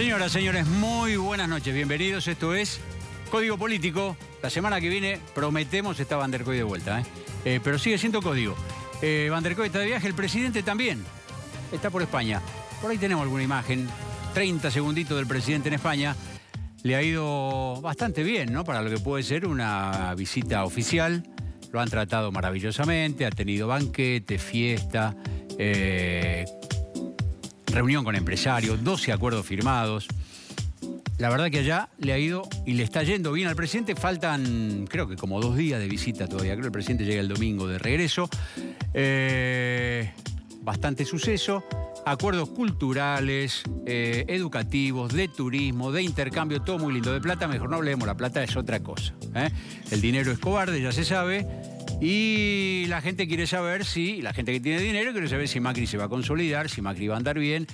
Señoras, señores, muy buenas noches. Bienvenidos. Esto es Código Político. La semana que viene prometemos está Van der de vuelta. ¿eh? Eh, pero sigue siendo código. Eh, Vandercoy Van está de viaje, el presidente también. Está por España. Por ahí tenemos alguna imagen. 30 segunditos del presidente en España. Le ha ido bastante bien, ¿no? Para lo que puede ser una visita oficial. Lo han tratado maravillosamente, ha tenido banquete, fiesta, reunión con empresarios, 12 acuerdos firmados. La verdad que allá le ha ido y le está yendo bien al presidente. Faltan, creo que como dos días de visita todavía. Creo que el presidente llega el domingo de regreso. Eh, bastante suceso. Acuerdos culturales, eh, educativos, de turismo, de intercambio, todo muy lindo. De plata, mejor no hablemos, la plata es otra cosa. ¿eh? El dinero es cobarde, ya se sabe y la gente quiere saber si, la gente que tiene dinero quiere saber si Macri se va a consolidar, si Macri va a andar bien,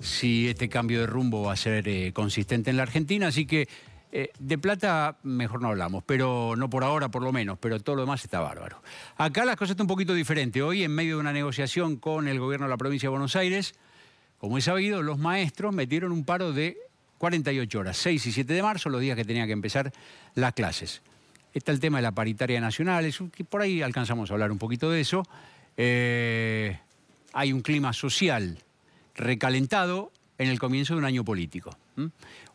si este cambio de rumbo va a ser eh, consistente en la Argentina. Así que eh, de plata mejor no hablamos, pero no por ahora por lo menos, pero todo lo demás está bárbaro. Acá las cosas están un poquito diferentes. Hoy, en medio de una negociación con el gobierno de la provincia de Buenos Aires, como he sabido, los maestros metieron un paro de 48 horas, 6 y 7 de marzo, los días que tenía que empezar las clases. Está el tema de la paritaria nacional, es por ahí alcanzamos a hablar un poquito de eso. Eh, hay un clima social recalentado en el comienzo de un año político. Un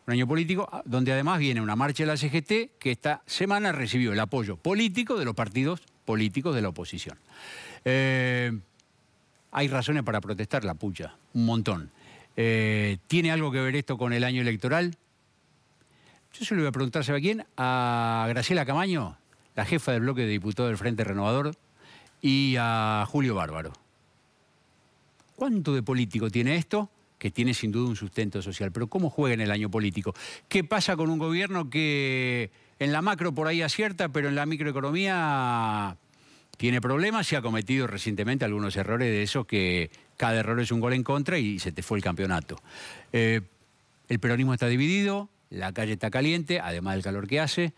año político ah, donde además viene una marcha de la CGT que esta semana recibió el apoyo político de los partidos políticos de la oposición. Eh, hay razones para protestar la pucha, un montón. Eh, ¿Tiene algo que ver esto con el año electoral? Yo se lo voy a preguntar, ¿sabe a quién? A Graciela Camaño, la jefa del bloque de diputados del Frente Renovador, y a Julio Bárbaro. ¿Cuánto de político tiene esto? Que tiene sin duda un sustento social, pero ¿cómo juega en el año político? ¿Qué pasa con un gobierno que en la macro por ahí acierta, pero en la microeconomía tiene problemas y ha cometido recientemente algunos errores de esos que cada error es un gol en contra y se te fue el campeonato? Eh, el peronismo está dividido, la calle está caliente, además del calor que hace.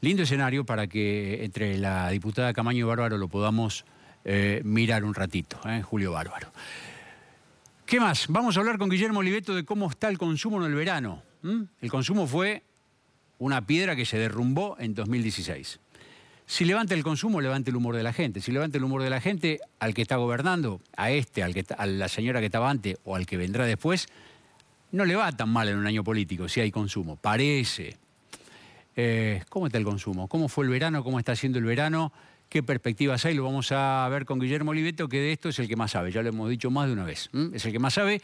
Lindo escenario para que entre la diputada Camaño y Bárbaro lo podamos eh, mirar un ratito, eh, Julio Bárbaro. ¿Qué más? Vamos a hablar con Guillermo Oliveto de cómo está el consumo en el verano. El consumo fue una piedra que se derrumbó en 2016. Si levanta el consumo, levanta el humor de la gente. Si levanta el humor de la gente, al que está gobernando, a este, al que, a la señora que estaba antes o al que vendrá después, no le va tan mal en un año político si hay consumo, parece. Eh, ¿Cómo está el consumo? ¿Cómo fue el verano? ¿Cómo está siendo el verano? ¿Qué perspectivas hay? Lo vamos a ver con Guillermo Oliveto, que de esto es el que más sabe, ya lo hemos dicho más de una vez. Es el que más sabe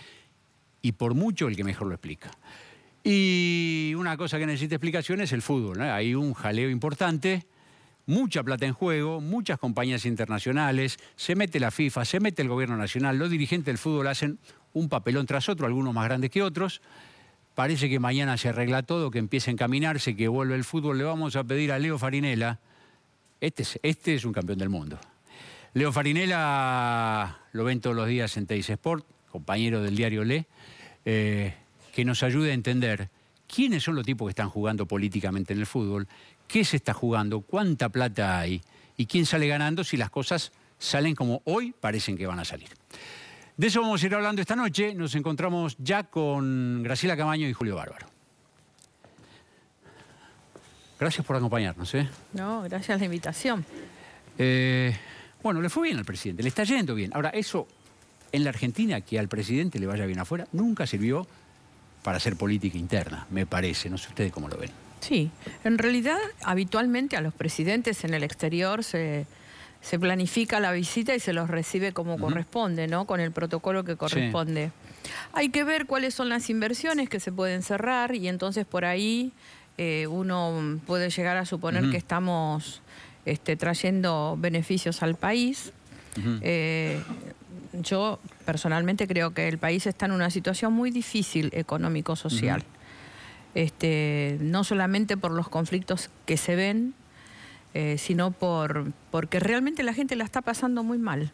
y por mucho el que mejor lo explica. Y una cosa que necesita explicación es el fútbol. Hay un jaleo importante, mucha plata en juego, muchas compañías internacionales, se mete la FIFA, se mete el gobierno nacional, los dirigentes del fútbol hacen un papelón tras otro, algunos más grandes que otros. Parece que mañana se arregla todo, que empiece a encaminarse, que vuelve el fútbol. Le vamos a pedir a Leo Farinella, este es, este es un campeón del mundo. Leo Farinella lo ven todos los días en Teis Sport, compañero del diario Le, eh, que nos ayude a entender quiénes son los tipos que están jugando políticamente en el fútbol, qué se está jugando, cuánta plata hay y quién sale ganando si las cosas salen como hoy parecen que van a salir. De eso vamos a ir hablando esta noche. Nos encontramos ya con Graciela Camaño y Julio Bárbaro. Gracias por acompañarnos. ¿eh? No, gracias a la invitación. Eh, bueno, le fue bien al presidente, le está yendo bien. Ahora, eso en la Argentina, que al presidente le vaya bien afuera, nunca sirvió para hacer política interna, me parece. No sé ustedes cómo lo ven. Sí, en realidad habitualmente a los presidentes en el exterior se se planifica la visita y se los recibe como corresponde, ¿no? Con el protocolo que corresponde. Hay que ver cuáles son las inversiones que se pueden cerrar y entonces por ahí eh, uno puede llegar a suponer que estamos este, trayendo beneficios al país. Eh, yo personalmente creo que el país está en una situación muy difícil económico-social. Este, no solamente por los conflictos que se ven, eh, sino por, porque realmente la gente la está pasando muy mal.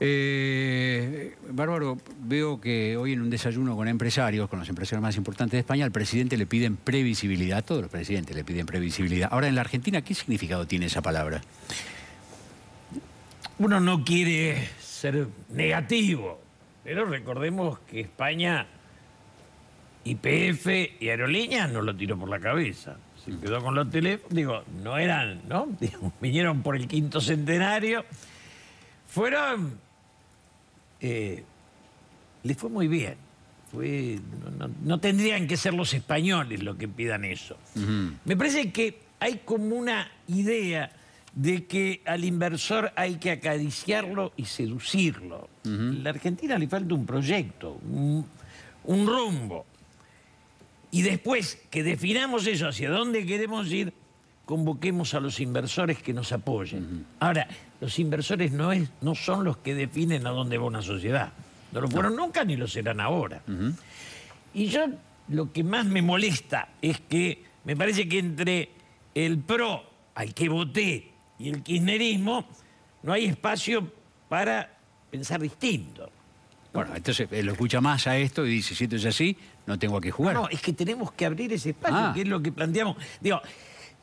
Eh, Bárbaro, veo que hoy en un desayuno con empresarios, con los empresarios más importantes de España, al presidente le piden previsibilidad, todos los presidentes le piden previsibilidad. Ahora, en la Argentina, ¿qué significado tiene esa palabra? Uno no quiere ser negativo, pero recordemos que España P.F. y Aerolíneas no lo tiró por la cabeza. Se quedó con los teléfonos, digo, no eran, ¿no? vinieron por el quinto centenario. Fueron. le eh, les fue muy bien. Fue, no, tendrían que ser los españoles los que pidan eso. Me parece que hay como una idea de que al inversor hay que acariciarlo y seducirlo. A la Argentina le falta un proyecto, un, un rumbo. Y después que definamos eso, hacia dónde queremos ir, convoquemos a los inversores que nos apoyen. Ahora, los inversores no, es, no son los que definen a dónde va una sociedad. No lo fueron nunca ni lo serán ahora. Y yo lo que más me molesta es que me parece que entre el PRO, al que voté, y el kirchnerismo, no hay espacio para pensar distinto. Bueno, entonces eh, lo escucha más a esto y dice, si esto es así, no tengo que jugar. No, es que tenemos que abrir ese espacio, ah. que es lo que planteamos. Digo,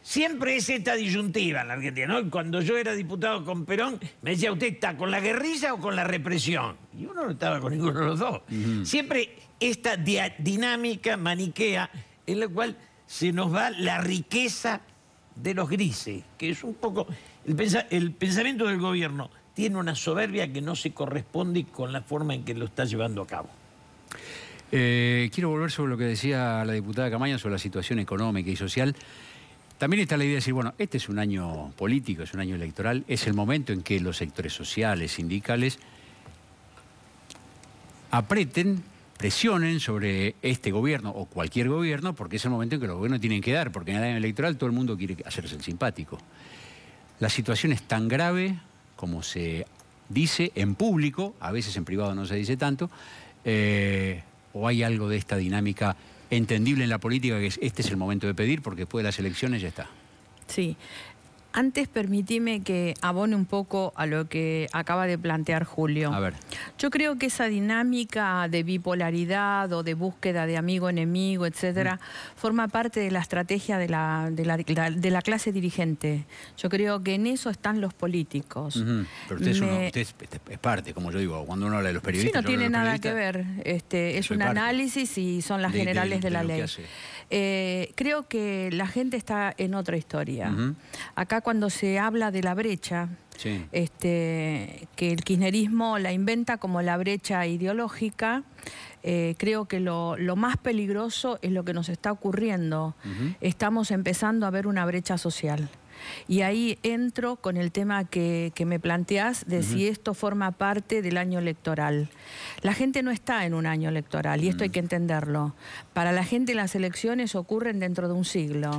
siempre es esta disyuntiva en la Argentina, ¿no? Cuando yo era diputado con Perón, me decía, ¿usted está con la guerrilla o con la represión? Y uno no estaba con ninguno de los dos. Siempre esta dinámica maniquea en la cual se nos va la riqueza de los grises, que es un poco el pensamiento del gobierno tiene una soberbia que no se corresponde con la forma en que lo está llevando a cabo. Eh, quiero volver sobre lo que decía la diputada Camaño sobre la situación económica y social. También está la idea de decir, bueno, este es un año político, es un año electoral, es el momento en que los sectores sociales, sindicales, apreten, presionen sobre este gobierno o cualquier gobierno, porque es el momento en que los gobiernos tienen que dar, porque en el año electoral todo el mundo quiere hacerse el simpático. La situación es tan grave como se dice en público, a veces en privado no se dice tanto, eh, o hay algo de esta dinámica entendible en la política que este es el momento de pedir porque después de las elecciones ya está. Sí, antes permitime que abone un poco a lo que acaba de plantear Julio. A ver. Yo creo que esa dinámica de bipolaridad o de búsqueda de amigo-enemigo, etcétera, mm. forma parte de la estrategia de la, clase dirigente. Yo creo que en eso están los políticos. Pero usted, este, es, parte, como yo digo, cuando uno habla de los periodistas. Sí, no tiene nada que ver. Este, es un análisis y son las generales de, la ley. Eh, creo que la gente está en otra historia. Acá cuando se habla de la brecha, este, que el kirchnerismo la inventa como la brecha ideológica, eh, creo que lo, más peligroso es lo que nos está ocurriendo. Estamos empezando a ver una brecha social. Y ahí entro con el tema que, me planteás de si esto forma parte del año electoral. La gente no está en un año electoral y esto hay mm. que entenderlo. Para la gente las elecciones ocurren dentro de un siglo.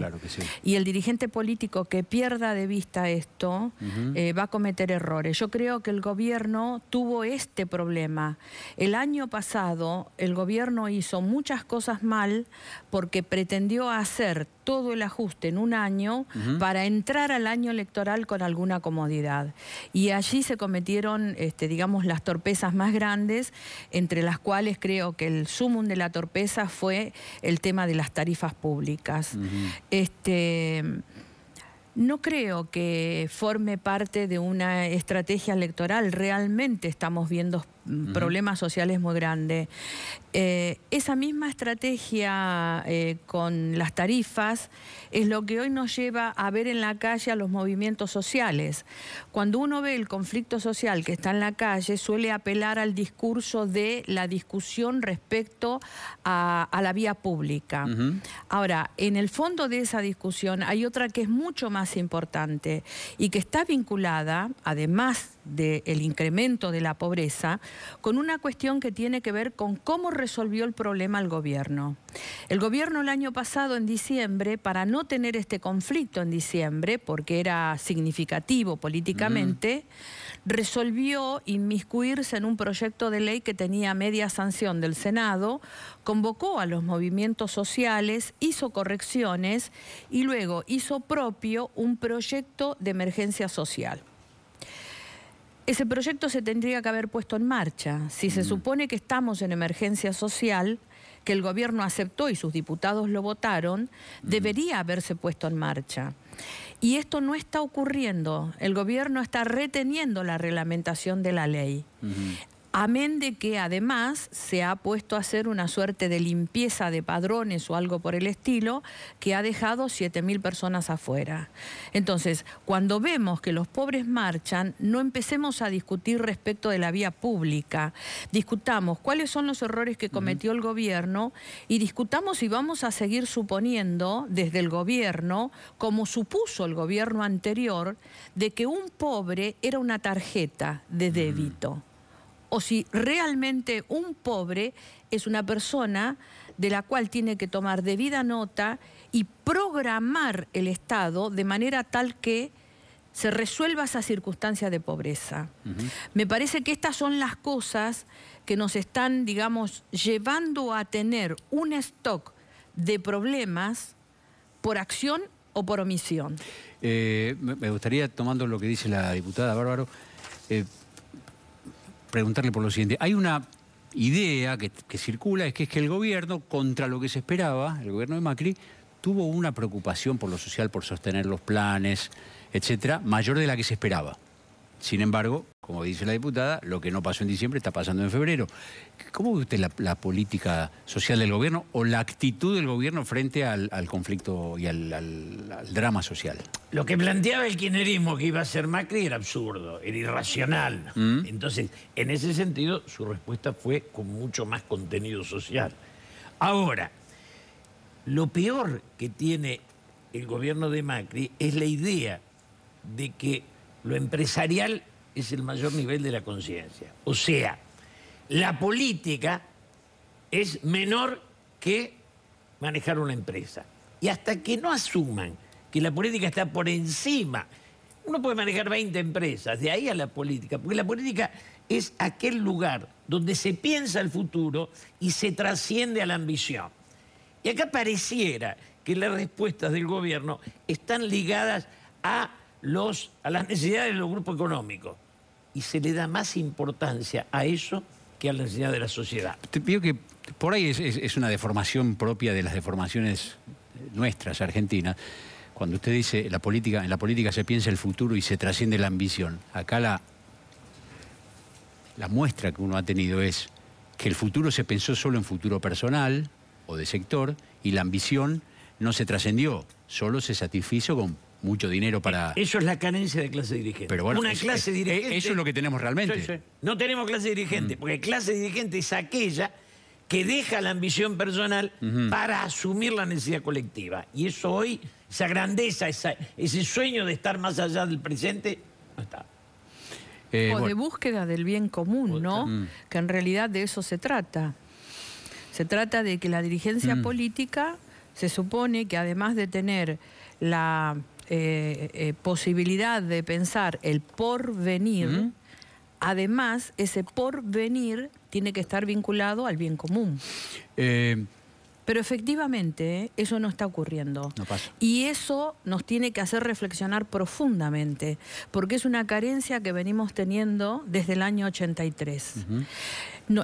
Y el dirigente político que pierda de vista esto eh, va a cometer errores. Yo creo que el gobierno tuvo este problema. El año pasado el gobierno hizo muchas cosas mal porque pretendió hacer todo el ajuste en un año para entrar al año electoral con alguna comodidad. Y allí se cometieron, este, digamos, las torpezas más grandes, entre las cuales creo que el sumum de la torpeza fue el tema de las tarifas públicas. No creo que forme parte de una estrategia electoral. Realmente estamos viendo problemas sociales muy grandes. Eh, esa misma estrategia eh, con las tarifas es lo que hoy nos lleva a ver en la calle a los movimientos sociales. Cuando uno ve el conflicto social que está en la calle, suele apelar al discurso de la discusión respecto a, la vía pública. Ahora, en el fondo de esa discusión hay otra que es mucho más más importante y que está vinculada, además del incremento de la pobreza con una cuestión que tiene que ver con cómo resolvió el problema el gobierno. El gobierno el año pasado, en diciembre, para no tener este conflicto en diciembre, porque era significativo políticamente, resolvió inmiscuirse en un proyecto de ley que tenía media sanción del Senado, convocó a los movimientos sociales, hizo correcciones y luego hizo propio un proyecto de emergencia social ese proyecto se tendría que haber puesto en marcha. Si se mm. supone que estamos en emergencia social, que el gobierno aceptó y sus diputados lo votaron, mm. debería haberse puesto en marcha. Y esto no está ocurriendo. El gobierno está reteniendo la reglamentación de la ley. Amén de que además se ha puesto a hacer una suerte de limpieza de padrones o algo por el estilo que ha dejado 7.000 personas afuera. Entonces, cuando vemos que los pobres marchan, no empecemos a discutir respecto de la vía pública. Discutamos cuáles son los errores que cometió el gobierno y discutamos si vamos a seguir suponiendo desde el gobierno, como supuso el gobierno anterior, de que un pobre era una tarjeta de débito o si realmente un pobre es una persona de la cual tiene que tomar debida nota y programar el Estado de manera tal que se resuelva esa circunstancia de pobreza. Me parece que estas son las cosas que nos están, digamos, llevando a tener un stock de problemas por acción o por omisión. Eh, me gustaría, tomando lo que dice la diputada Bárbaro, eh, preguntarle por lo siguiente. Hay una idea que, circula, es que, es que el gobierno, contra lo que se esperaba, el gobierno de Macri, tuvo una preocupación por lo social, por sostener los planes, etcétera, mayor de la que se esperaba. Sin embargo, como dice la diputada, lo que no pasó en diciembre está pasando en febrero. ¿Cómo ve usted la, política social del gobierno o la actitud del gobierno frente al, conflicto y al, drama social? Lo que planteaba el kirchnerismo que iba a ser Macri era absurdo, era irracional. Mm. Entonces, en ese sentido, su respuesta fue con mucho más contenido social. Ahora, lo peor que tiene el gobierno de Macri es la idea de que lo empresarial es el mayor nivel de la conciencia. O sea, la política es menor que manejar una empresa. Y hasta que no asuman que la política está por encima, uno puede manejar 20 empresas, de ahí a la política, porque la política es aquel lugar donde se piensa el futuro y se trasciende a la ambición. Y acá pareciera que las respuestas del gobierno están ligadas a a las necesidades de los grupos económicos. Y se le da más importancia a eso que a la necesidad de la sociedad. Te pido que por ahí es, una deformación propia de las deformaciones nuestras, argentinas. Cuando usted dice la política, en la política se piensa el futuro y se trasciende la ambición. Acá la, la muestra que uno ha tenido es que el futuro se pensó solo en futuro personal o de sector y la ambición no se trascendió, solo se satisfizo con mucho dinero eh, para... Eso es la carencia de clase dirigente. Una clase dirigente... Eso es lo que tenemos realmente. No tenemos clase dirigente, mm. porque clase dirigente es aquella que deja la ambición personal para asumir la necesidad colectiva. Y eso hoy, esa grandeza, esa, ese sueño de estar más allá del presente, no está. Eh, o de búsqueda del bien común, ¿no? Mm. Que en realidad de eso se trata. Se trata de que la dirigencia mm. política se supone que además de tener la eh, eh, posibilidad de pensar el porvenir, además ese porvenir tiene que estar vinculado al bien común. Eh, Pero efectivamente eso no está ocurriendo. Y eso nos tiene que hacer reflexionar profundamente, porque es una carencia que venimos teniendo desde el año 83.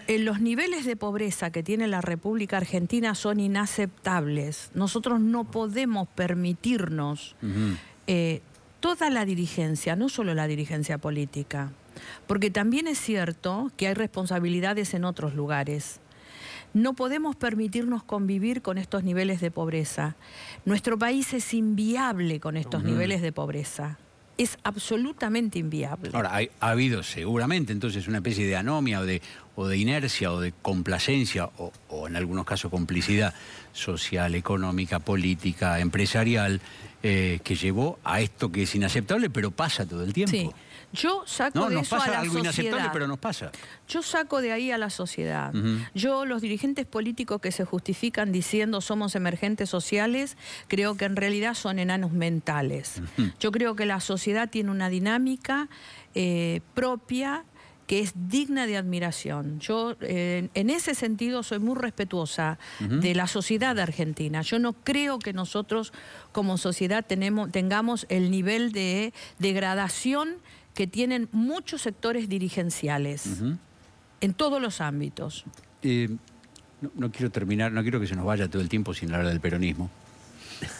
Eh, los niveles de pobreza que tiene la República Argentina son inaceptables. Nosotros no podemos permitirnos eh, toda la dirigencia, no solo la dirigencia política, porque también es cierto que hay responsabilidades en otros lugares. No podemos permitirnos convivir con estos niveles de pobreza. Nuestro país es inviable con estos niveles de pobreza es absolutamente inviable. Ahora, ha habido seguramente entonces una especie de anomia o de, o de inercia o de complacencia o, en algunos casos complicidad social, económica, política, empresarial, eh, que llevó a esto que es inaceptable, pero pasa todo el tiempo. Yo saco de pero nos pasa. Yo saco de ahí a la sociedad. Yo, los dirigentes políticos que se justifican diciendo somos emergentes sociales, creo que en realidad son enanos mentales. Yo creo que la sociedad tiene una dinámica eh, propia que es digna de admiración. Yo eh, en ese sentido soy muy respetuosa de la sociedad argentina. Yo no creo que nosotros como sociedad tenemos, tengamos el nivel de degradación que tienen muchos sectores dirigenciales en todos los ámbitos. Eh, no, quiero terminar, no quiero que se nos vaya todo el tiempo sin hablar del peronismo,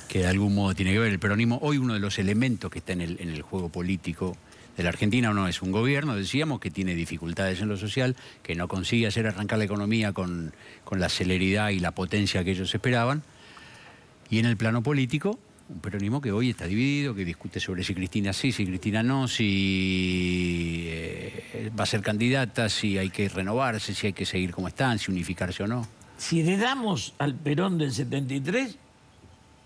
que de algún modo tiene que ver. El peronismo, hoy uno de los elementos que está en el, en el juego político de la Argentina no es un gobierno, decíamos, que tiene dificultades en lo social, que no consigue hacer arrancar la economía con, con la celeridad y la potencia que ellos esperaban. Y en el plano político, un peronismo que hoy está dividido, que discute sobre si Cristina sí, si Cristina no, si eh, va a ser candidata, si hay que renovarse, si hay que seguir como están, si unificarse o no. Si le damos al Perón del 73,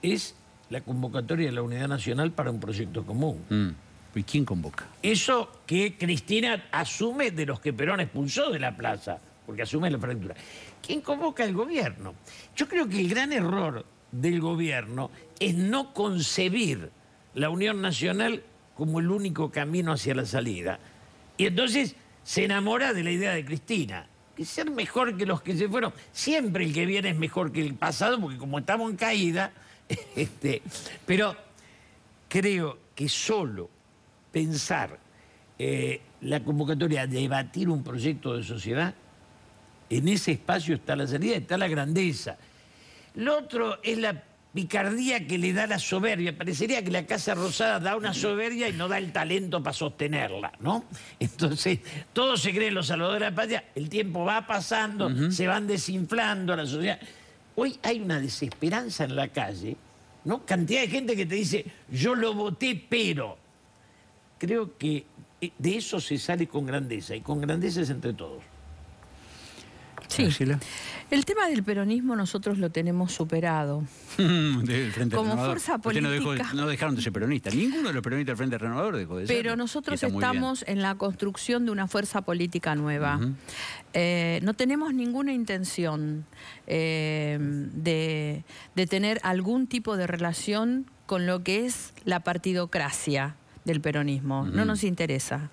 es la convocatoria de la Unidad Nacional para un proyecto común. Mm. ¿Y quién convoca? Eso que Cristina asume de los que Perón expulsó de la plaza, porque asume la fractura. ¿Quién convoca el gobierno? Yo creo que el gran error del gobierno es no concebir la unión nacional como el único camino hacia la salida. Y entonces se enamora de la idea de Cristina, que ser mejor que los que se fueron. Siempre el que viene es mejor que el pasado, porque como estamos en caída, este, pero creo que solo pensar eh, la convocatoria, debatir un proyecto de sociedad, en ese espacio está la salida, está la grandeza. Lo otro es la picardía que le da la soberbia. Parecería que la Casa Rosada da una soberbia y no da el talento para sostenerla, ¿no? Entonces, todos se creen los salvadores de la patria, el tiempo va pasando, se van desinflando la sociedad. Hoy hay una desesperanza en la calle, ¿no? Cantidad de gente que te dice, yo lo voté, pero. Creo que eh, de eso se sale con grandeza, y con grandeza es entre todos. Sí. Eh, el tema del peronismo nosotros lo tenemos superado. del Frente Como fuerza política. No, dejaron de ser peronistas. Ninguno de los peronistas del Frente Renovador dejó de Pero nosotros estamos en la construcción de una fuerza política nueva. Eh, no tenemos ninguna intención eh, de, tener algún tipo de relación con lo que es la partidocracia del peronismo. No nos interesa.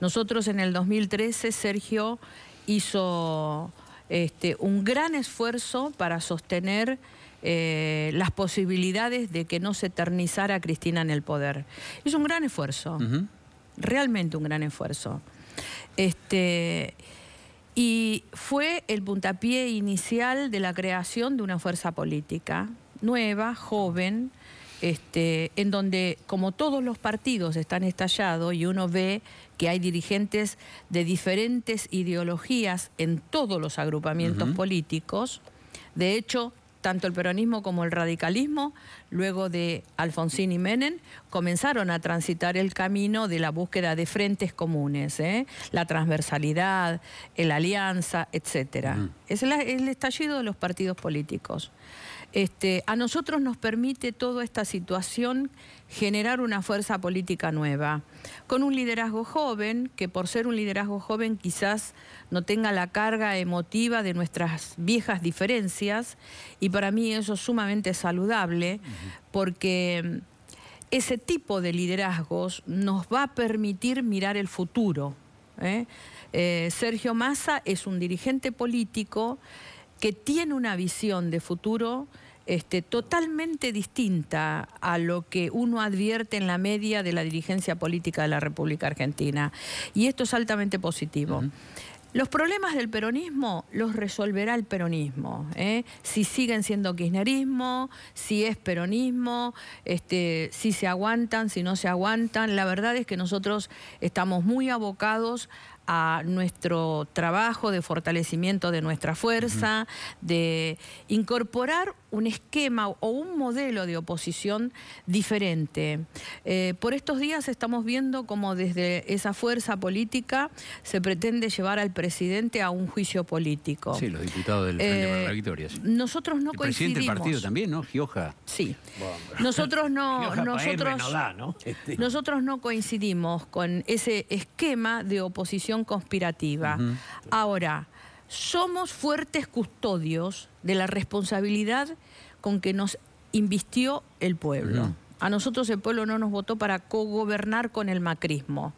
Nosotros en el 2013, Sergio hizo este, un gran esfuerzo para sostener eh, las posibilidades de que no se eternizara Cristina en el poder. Es un gran esfuerzo, realmente un gran esfuerzo. Este, y fue el puntapié inicial de la creación de una fuerza política nueva, joven, este, en donde como todos los partidos están estallados y uno ve que hay dirigentes de diferentes ideologías en todos los agrupamientos políticos, de hecho, tanto el peronismo como el radicalismo, luego de Alfonsín y Menem, comenzaron a transitar el camino de la búsqueda de frentes comunes, ¿eh? la transversalidad, la alianza, etc. es el estallido de los partidos políticos. Este, a nosotros nos permite toda esta situación generar una fuerza política nueva, con un liderazgo joven, que por ser un liderazgo joven quizás no tenga la carga emotiva de nuestras viejas diferencias, y para mí eso es sumamente saludable, porque mm, ese tipo de liderazgos nos va a permitir mirar el futuro. ¿eh? Eh, Sergio Massa es un dirigente político que tiene una visión de futuro este, totalmente distinta a lo que uno advierte en la media de la dirigencia política de la República Argentina. Y esto es altamente positivo. Los problemas del peronismo los resolverá el peronismo. ¿eh? Si siguen siendo kirchnerismo, si es peronismo, este, si se aguantan, si no se aguantan. La verdad es que nosotros estamos muy abocados a nuestro trabajo de fortalecimiento de nuestra fuerza, de incorporar un esquema o un modelo de oposición diferente. Eh, por estos días estamos viendo cómo desde esa fuerza política se pretende llevar al presidente a un juicio político. Sí, los diputados del Frente de la eh, Victoria. Nosotros no El presidente del partido también, ¿no? Gioja. Sí. Nosotros no, nosotros, este. nosotros no coincidimos con ese esquema de oposición conspirativa. Ahora, somos fuertes custodios de la responsabilidad con que nos invistió el pueblo. A nosotros el pueblo no nos votó para cogobernar con el macrismo.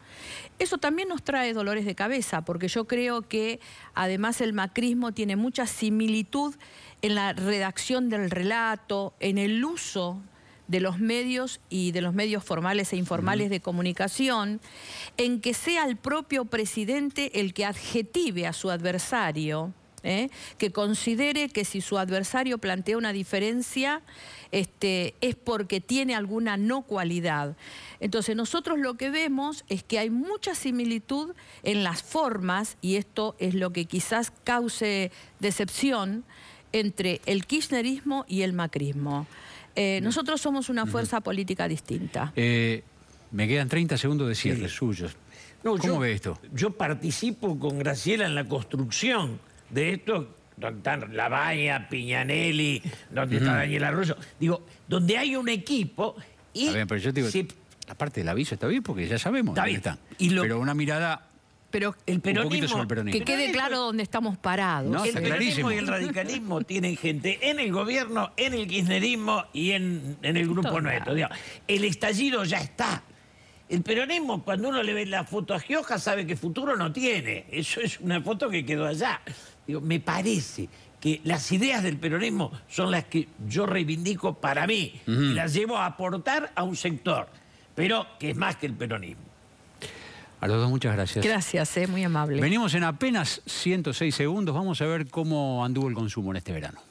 Eso también nos trae dolores de cabeza, porque yo creo que además el macrismo tiene mucha similitud en la redacción del relato, en el uso de los medios y de los medios formales e informales de comunicación, en que sea el propio presidente el que adjetive a su adversario, ¿eh? que considere que si su adversario plantea una diferencia, este, es porque tiene alguna no cualidad. Entonces nosotros lo que vemos es que hay mucha similitud en las formas, y esto es lo que quizás cause decepción, entre el kirchnerismo y el macrismo. Eh, nosotros somos una fuerza política distinta. Eh, me quedan 30 segundos de cierre suyos. ¿Cómo ve esto? Yo participo con Graciela en la construcción de esto, donde están Lavagna, Piñanelli, donde está Daniel Arroyo. Digo, donde hay un equipo y... pero yo digo, la del aviso está bien porque ya sabemos dónde están. Pero una mirada pero el peronismo, que quede claro dónde estamos parados. el peronismo y el radicalismo tienen gente en el gobierno, en el kirchnerismo y en, el grupo nuestro. El estallido ya está. El peronismo, cuando uno le ve la foto a Gioja, sabe que futuro no tiene. Eso es una foto que quedó allá. me parece que las ideas del peronismo son las que yo reivindico para mí y las llevo a aportar a un sector, pero que es más que el peronismo. A los dos muchas gracias. Gracias, eh, muy amable. Venimos en apenas 106 segundos, vamos a ver cómo anduvo el consumo en este verano.